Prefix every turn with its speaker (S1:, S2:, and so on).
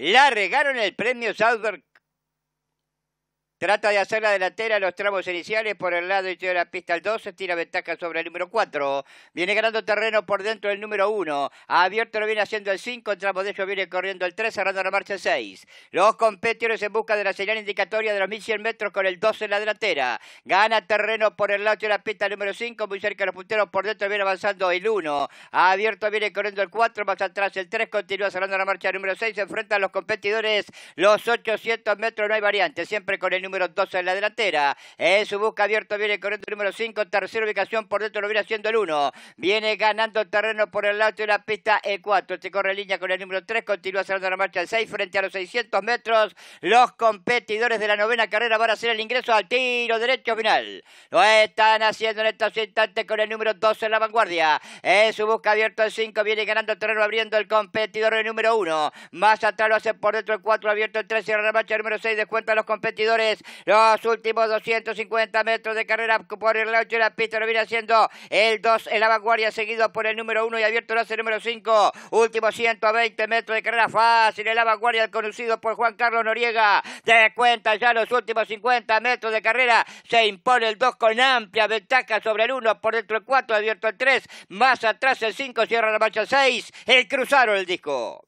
S1: La regaron el premio Southern Trata de hacer la delantera en los tramos iniciales por el lado interior de la pista El 12, tira ventaja sobre el número 4. Viene ganando terreno por dentro del número 1. Abierto lo viene haciendo el 5, En tramos de ellos viene corriendo el 3, cerrando la marcha el 6. Los competidores en busca de la señal indicatoria de los 1100 metros con el 12 en la delantera. Gana terreno por el lado de la pista número 5, muy cerca de los punteros por dentro viene avanzando el 1. Abierto viene corriendo el 4, más atrás el 3, continúa cerrando la marcha el número 6, Enfrenta a los competidores los 800 metros, no hay variante, siempre con el número 12 en la delantera. En eh, su busca abierto viene corriendo el número 5, tercera ubicación por dentro lo viene haciendo el 1. Viene ganando terreno por el lado de la pista e 4. Este corre línea con el número 3, continúa cerrando la marcha el 6 frente a los 600 metros. Los competidores de la novena carrera van a hacer el ingreso al tiro derecho final. Lo están haciendo en estos instantes con el número 2 en la vanguardia. En eh, su busca abierto el 5 viene ganando terreno abriendo el competidor el número 1. Más atrás lo hace por dentro el 4 abierto el 3 Cierra la marcha el número 6 descuenta a los competidores los últimos 250 metros de carrera por el ocho de la pista lo viene haciendo el 2 en la vanguardia, seguido por el número 1 y abierto lo el número 5. Último 120 metros de carrera fácil el la vanguardia, conducido por Juan Carlos Noriega. de cuenta ya los últimos 50 metros de carrera. Se impone el 2 con amplia ventaja sobre el 1, por dentro el 4, abierto el 3, más atrás el 5, cierra la marcha el 6. El cruzaron el disco.